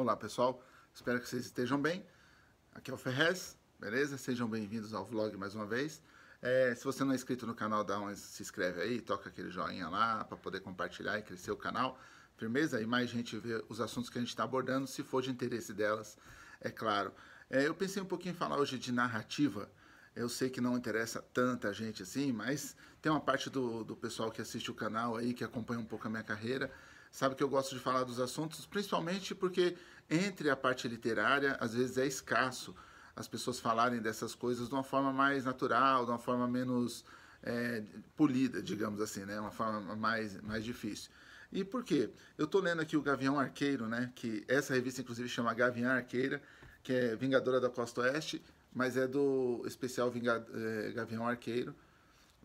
Olá pessoal, espero que vocês estejam bem. Aqui é o Ferrez, beleza? Sejam bem-vindos ao vlog mais uma vez. É, se você não é inscrito no canal, dá um, se inscreve aí, toca aquele joinha lá para poder compartilhar e crescer o canal. Firmeza? E mais gente ver os assuntos que a gente está abordando, se for de interesse delas, é claro. É, eu pensei um pouquinho em falar hoje de narrativa. Eu sei que não interessa tanta gente assim, mas tem uma parte do, do pessoal que assiste o canal aí, que acompanha um pouco a minha carreira, sabe que eu gosto de falar dos assuntos, principalmente porque entre a parte literária, às vezes é escasso as pessoas falarem dessas coisas de uma forma mais natural, de uma forma menos é, polida, digamos assim, né? Uma forma mais, mais difícil. E por quê? Eu estou lendo aqui o Gavião Arqueiro, né? Que essa revista, inclusive, chama Gavião Arqueira, que é Vingadora da Costa Oeste, mas é do especial Vingad... É, Gavião Arqueiro,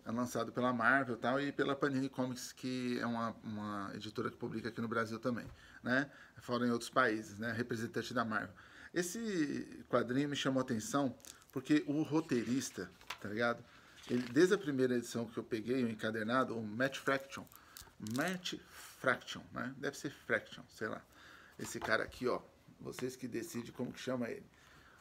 é lançado pela Marvel tal, e pela Panini Comics, que é uma, uma editora que publica aqui no Brasil também, né? Fora em outros países, né? Representante da Marvel. Esse quadrinho me chamou a atenção porque o roteirista, tá ligado? Ele, desde a primeira edição que eu peguei, o encadernado, o Matt Fraction, Matt Fraction, né? Deve ser Fraction, sei lá. Esse cara aqui, ó. Vocês que decidem como que chama ele.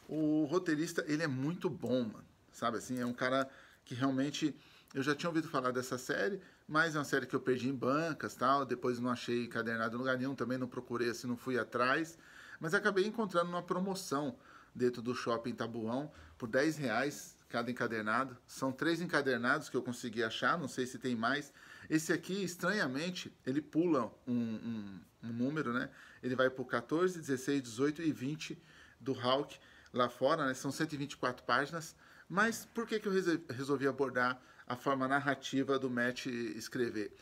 O roteirista, ele é muito bom, mano. Sabe assim? É um cara que realmente eu já tinha ouvido falar dessa série, mas é uma série que eu perdi em bancas, tal. Depois não achei encadernado em lugar nenhum, também não procurei, assim, não fui atrás. Mas acabei encontrando uma promoção dentro do shopping Tabuão por 10 reais cada encadernado. São três encadernados que eu consegui achar, não sei se tem mais. Esse aqui, estranhamente, ele pula um, um, um número, né? Ele vai por 14, 16, 18 e 20 do Hulk lá fora, né? São 124 páginas. Mas por que, que eu resolvi abordar a forma narrativa do Matt escrever.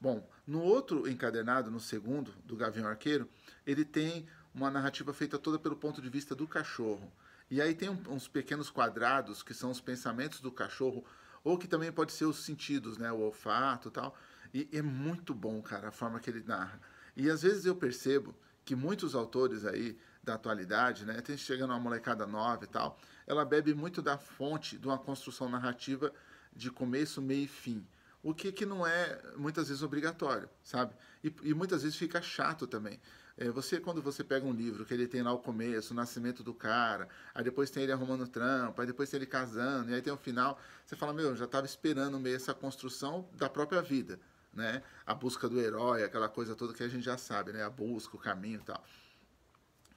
Bom, no outro encadernado, no segundo, do Gavião Arqueiro, ele tem uma narrativa feita toda pelo ponto de vista do cachorro. E aí tem uns pequenos quadrados que são os pensamentos do cachorro, ou que também pode ser os sentidos, né? O olfato tal. E é muito bom, cara, a forma que ele narra. E às vezes eu percebo que muitos autores aí da atualidade, né? Tem chegando uma molecada nova e tal, ela bebe muito da fonte de uma construção narrativa de começo, meio e fim. O que, que não é muitas vezes obrigatório, sabe? E, e muitas vezes fica chato também. É, você, quando você pega um livro que ele tem lá o começo, o nascimento do cara, aí depois tem ele arrumando trampa, aí depois tem ele casando, e aí tem o final, você fala, meu, eu já estava esperando meio essa construção da própria vida, né? A busca do herói, aquela coisa toda que a gente já sabe, né? A busca, o caminho e tal.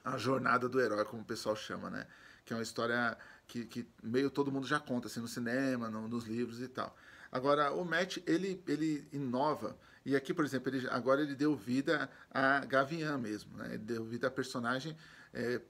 A jornada do herói, como o pessoal chama, né? que é uma história que, que meio todo mundo já conta, assim, no cinema, no, nos livros e tal. Agora, o Matt, ele, ele inova, e aqui, por exemplo, ele, agora ele deu vida a Gavião mesmo, né? Ele deu vida a personagem é,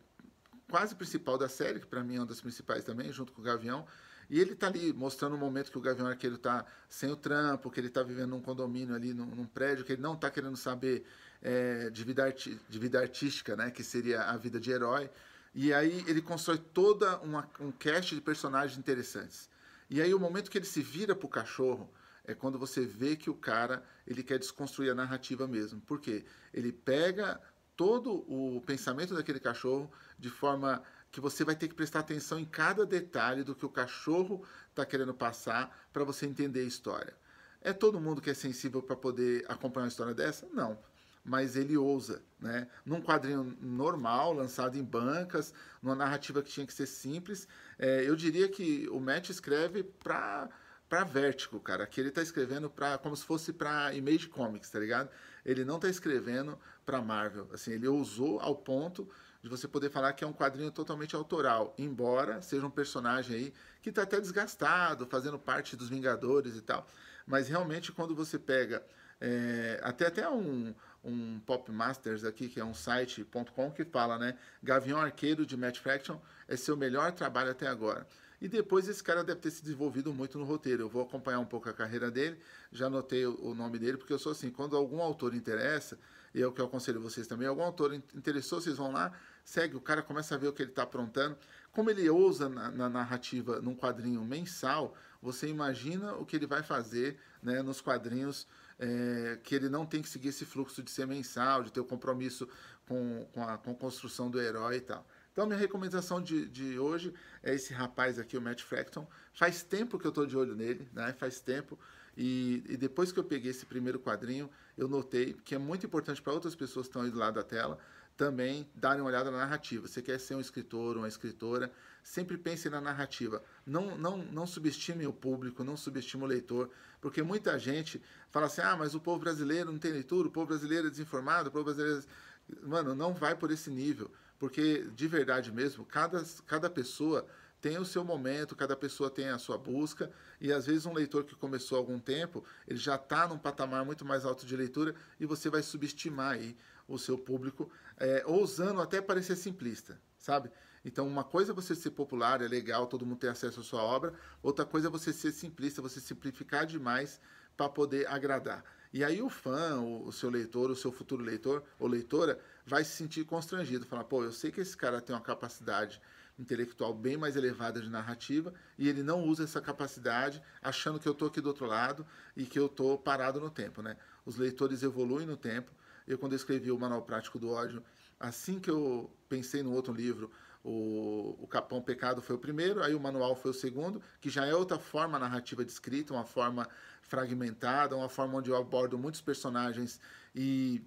quase principal da série, que para mim é uma das principais também, junto com o Gavião, e ele tá ali mostrando o um momento que o Gavião Arqueiro tá sem o trampo, que ele tá vivendo num condomínio ali, num, num prédio, que ele não tá querendo saber é, de, vida de vida artística, né? Que seria a vida de herói. E aí ele constrói toda uma, um cast de personagens interessantes. E aí o momento que ele se vira pro cachorro é quando você vê que o cara ele quer desconstruir a narrativa mesmo. Por quê? Ele pega todo o pensamento daquele cachorro de forma que você vai ter que prestar atenção em cada detalhe do que o cachorro está querendo passar para você entender a história. É todo mundo que é sensível para poder acompanhar uma história dessa? Não mas ele ousa, né? Num quadrinho normal, lançado em bancas, numa narrativa que tinha que ser simples, é, eu diria que o Matt escreve para para Vertigo, cara. Aqui ele tá escrevendo para como se fosse para Image Comics, tá ligado? Ele não tá escrevendo para Marvel. Assim, ele ousou ao ponto de você poder falar que é um quadrinho totalmente autoral, embora seja um personagem aí que tá até desgastado, fazendo parte dos Vingadores e tal. Mas realmente quando você pega é, até até um, um Pop Masters aqui, que é um site.com, que fala, né? Gavião Arqueiro de Match Faction é seu melhor trabalho até agora. E depois esse cara deve ter se desenvolvido muito no roteiro. Eu vou acompanhar um pouco a carreira dele, já anotei o nome dele, porque eu sou assim, quando algum autor interessa, e é o que eu aconselho vocês também, algum autor interessou, vocês vão lá, segue o cara, começa a ver o que ele está aprontando. Como ele ousa na, na, narrativa num quadrinho mensal, você imagina o que ele vai fazer né, nos quadrinhos é, que ele não tem que seguir esse fluxo de ser mensal, de ter o um compromisso com, com, a, com a construção do herói e tal. Então, minha recomendação de, de hoje é esse rapaz aqui, o Matt Fracton. Faz tempo que eu estou de olho nele, né? Faz tempo. E, e, depois que eu peguei esse primeiro quadrinho, eu notei que é muito importante para outras pessoas que estão aí do lado da tela, também darem uma olhada na narrativa. Você quer ser um escritor, ou uma escritora, sempre pense na narrativa. Não, não, não subestime o público, não subestime o leitor, porque muita gente fala assim: ah, mas o povo brasileiro não tem leitura, o povo brasileiro é desinformado, o povo brasileiro. É Mano, não vai por esse nível, porque de verdade mesmo, cada, cada pessoa tem o seu momento, cada pessoa tem a sua busca, e às vezes um leitor que começou há algum tempo, ele já está num patamar muito mais alto de leitura, e você vai subestimar aí o seu público, é, ousando até parecer simplista, sabe? Então, uma coisa é você ser popular, é legal, todo mundo ter acesso à sua obra, outra coisa é você ser simplista, você simplificar demais para poder agradar. E aí o fã, o, o, seu leitor, o seu futuro leitor ou leitora vai se sentir constrangido, falar, pô, eu sei que esse cara tem uma capacidade intelectual bem mais elevada de narrativa e ele não usa essa capacidade achando que eu estou aqui do outro lado e que eu estou parado no tempo. Né? Os leitores evoluem no tempo. Eu, quando eu escrevi o Manual Prático do Ódio, assim que eu pensei no outro livro, o, o Capão Pecado foi o primeiro, aí o Manual foi o segundo, que já é outra forma narrativa de escrita, uma forma fragmentada, uma forma onde eu abordo muitos personagens e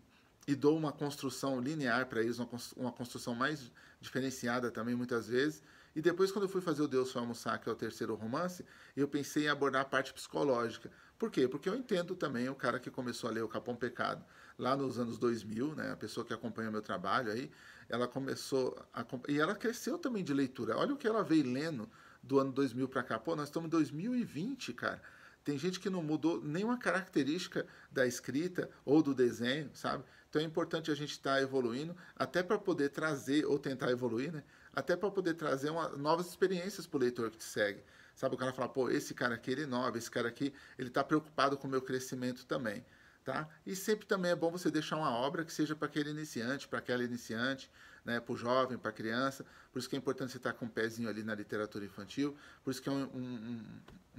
e dou uma construção linear para eles, uma construção mais diferenciada também muitas vezes. E depois, quando eu fui fazer o Deus foi almoçar, que é o terceiro romance, eu pensei em abordar a parte psicológica. Por quê? Porque eu entendo também o cara que começou a ler o Capão Pecado lá nos anos 2000, né? A pessoa que acompanha o meu trabalho aí, ela começou a e ela cresceu também de leitura. Olha o que ela veio lendo do ano 2000 para cá. Pô, nós estamos em 2020, cara. Tem gente que não mudou nenhuma característica da escrita ou do desenho, sabe? Então é importante a gente estar tá evoluindo, até para poder trazer, ou tentar evoluir, né? Até para poder trazer uma, novas experiências para o leitor que te segue. Sabe, o cara fala, pô, esse cara aqui ele inova, é esse cara aqui ele está preocupado com o meu crescimento também. Tá? E sempre também é bom você deixar uma obra que seja para aquele iniciante, para aquela iniciante, né, para o jovem, para a criança. Por isso que é importante você estar tá com um pezinho ali na literatura infantil. Por isso que é um, um,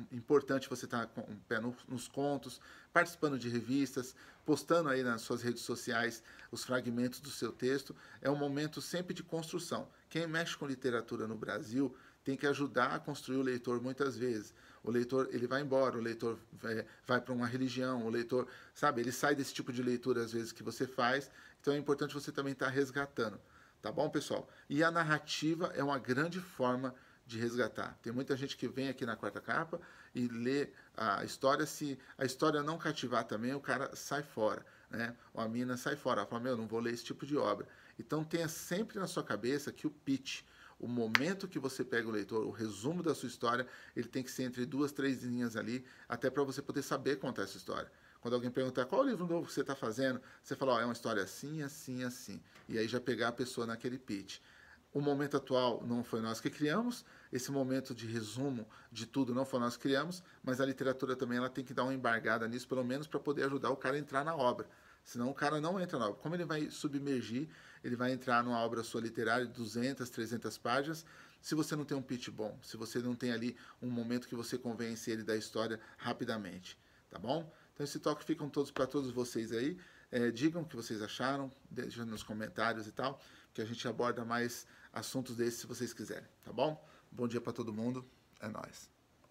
um, importante você estar tá com um pé no, nos contos, participando de revistas, postando aí nas suas redes sociais os fragmentos do seu texto. É um momento sempre de construção. Quem mexe com literatura no Brasil tem que ajudar a construir o leitor muitas vezes. O leitor ele vai embora, o leitor vai, vai para uma religião, o leitor, sabe, ele sai desse tipo de leitura às vezes que você faz. Então é importante você também estar tá resgatando, tá bom, pessoal? E a narrativa é uma grande forma de resgatar. Tem muita gente que vem aqui na quarta capa e lê a história. Se a história não cativar também, o cara sai fora, né? Ou a mina sai fora. Ela fala, meu, não vou ler esse tipo de obra. Então tenha sempre na sua cabeça que o pitch, o momento que você pega o leitor, o resumo da sua história, ele tem que ser entre duas, três linhas ali, até para você poder saber contar essa história. Quando alguém perguntar qual livro novo que você está fazendo, você fala, oh, é uma história assim, assim, assim. E aí já pegar a pessoa naquele pitch. O momento atual não foi nós que criamos, esse momento de resumo de tudo não foi nós que criamos, mas a literatura também ela tem que dar uma embargada nisso, pelo menos para poder ajudar o cara a entrar na obra. Senão o cara não entra na obra. Como ele vai submergir, ele vai entrar numa obra sua literária de 200, 300 páginas, se você não tem um pitch bom, se você não tem ali um momento que você convence ele da história rapidamente, tá bom? Então esse toque ficam todos para todos vocês aí. É, digam o que vocês acharam, deixem nos comentários e tal, que a gente aborda mais assuntos desses se vocês quiserem, tá bom? Bom dia para todo mundo, é nós.